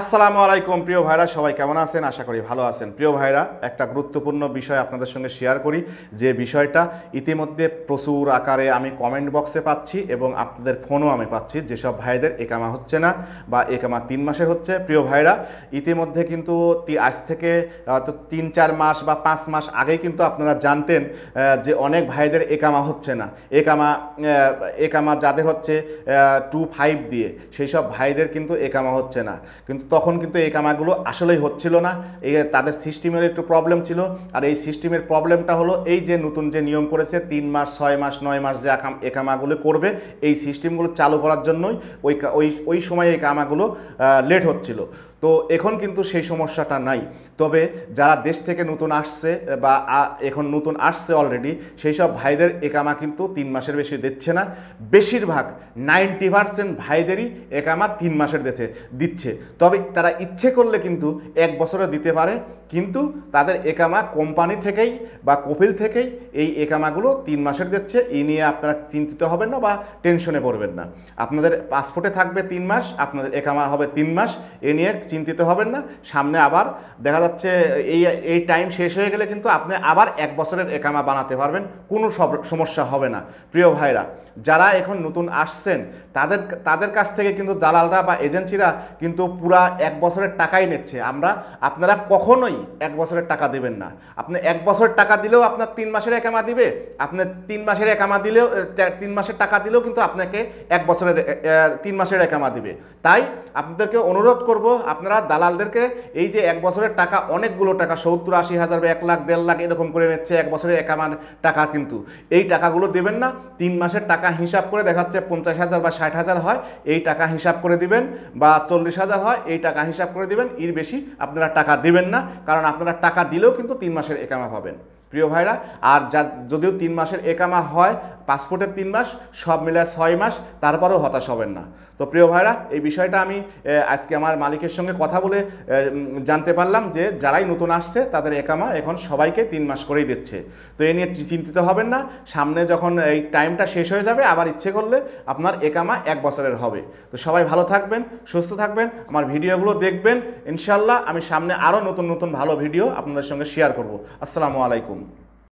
আসসালামু আলাইকুম প্রিয় ভাইরা সবাই কেমন আছেন আশা করি ভালো আছেন প্রিয় ভাইরা একটা গুরুত্বপূর্ণ বিষয় আপনাদের সঙ্গে শেয়ার করি যে বিষয়টা ইতিমধ্যে প্রচুর আকারে আমি কমেন্ট বক্সে পাচ্ছি এবং আপনাদের ফোনও আমি পাচ্ছি যেসব ভাইদের একামা হচ্ছে না বা একামা তিন মাসে হচ্ছে প্রিয় ভাইরা ইতিমধ্যে কিন্তু আজ থেকে তিন চার মাস বা পাঁচ মাস আগেই কিন্তু আপনারা জানতেন যে অনেক ভাইদের একামা হচ্ছে না একামা একামা যাদের হচ্ছে টু ফাইভ দিয়ে সেই সব ভাইদের কিন্তু একামা হচ্ছে না কিন্তু কিন্তু তখন কিন্তু এই কামাগুলো আসলেই হচ্ছিল না এই তাদের সিস্টেমের একটু প্রবলেম ছিল আর এই সিস্টেমের প্রবলেমটা হলো এই যে নতুন যে নিয়ম করেছে তিন মাস ছয় মাস নয় মাস যে আকাম কামাগুলো করবে এই সিস্টেমগুলো চালু করার জন্যই ওই ওই ওই সময় এই কামাগুলো লেট হচ্ছিল তো এখন কিন্তু সেই সমস্যাটা নাই তবে যারা দেশ থেকে নতুন আসছে বা এখন নতুন আসছে অলরেডি সেই সব ভাইদের একামা কিন্তু তিন মাসের বেশি দিচ্ছে না বেশিরভাগ নাইনটি পারসেন্ট ভাইদেরই একামা তিন মাসের দিচ্ছে দিচ্ছে তবে তারা ইচ্ছে করলে কিন্তু এক বছরে দিতে পারে কিন্তু তাদের একামা কোম্পানি থেকেই বা কপিল থেকেই এই একামাগুলো তিন মাসের দিচ্ছে এই নিয়ে আপনারা চিন্তিত হবেন না বা টেনশনে পড়বেন না আপনাদের পাসপোর্টে থাকবে তিন মাস আপনাদের একামা হবে তিন মাস এ নিয়ে চিন্তিত হবেন না সামনে আবার দেখা যাচ্ছে এই এই টাইম শেষ হয়ে গেলে কিন্তু আপনি আবার এক বছরের একামা বানাতে পারবেন কোনো সমস্যা হবে না প্রিয় ভাইরা যারা এখন নতুন আসছেন তাদের তাদের কাছ থেকে কিন্তু দালালরা বা এজেন্সিরা কিন্তু পুরা এক বছরের টাকাই নিচ্ছে আমরা আপনারা কখনোই এক বছরের টাকা দেবেন না আপনি এক বছরের টাকা দিলেও আপনার তিন মাসের একামা দিবে আপনার তিন মাসের একামা দিলেও তিন মাসের টাকা দিলেও কিন্তু আপনাকে এক বছরের তিন মাসের একামা দিবে তাই আপনাদেরকে অনুরোধ করব আপনারা দালালদেরকে এই যে এক বছরের টাকা অনেকগুলো টাকা সত্তর আশি হাজার বা এক লাখ দেড় লাখ এরকম করে নিচ্ছে এক বছরের একামার টাকা কিন্তু এই টাকাগুলো দেবেন না তিন মাসের টাকা টাকা হিসাব করে দেখাচ্ছে পঞ্চাশ হাজার বা ষাট হাজার হয় এই টাকা হিসাব করে দিবেন বা চল্লিশ হাজার হয় এই টাকা হিসাব করে দিবেন এর বেশি আপনারা টাকা দিবেন না কারণ আপনারা টাকা দিলেও কিন্তু তিন মাসের একামা পাবেন প্রিয় ভাইরা আর যা যদিও তিন মাসের একামা হয় পাসপোর্টের তিন মাস সব মিলে ছয় মাস তারপরেও হতাশ হবেন না তো প্রিয় ভাইরা এই বিষয়টা আমি আজকে আমার মালিকের সঙ্গে কথা বলে জানতে পারলাম যে যারাই নতুন আসছে তাদের একামা এখন সবাইকে তিন মাস করেই দিচ্ছে তো এ নিয়ে চিন্তিত হবেন না সামনে যখন এই টাইমটা শেষ হয়ে যাবে আবার ইচ্ছে করলে আপনার একামা এক বছরের হবে তো সবাই ভালো থাকবেন সুস্থ থাকবেন আমার ভিডিওগুলো দেখবেন ইনশাল্লাহ আমি সামনে আরও নতুন নতুন ভালো ভিডিও আপনাদের সঙ্গে শেয়ার করব আসসালামু আলাইকুম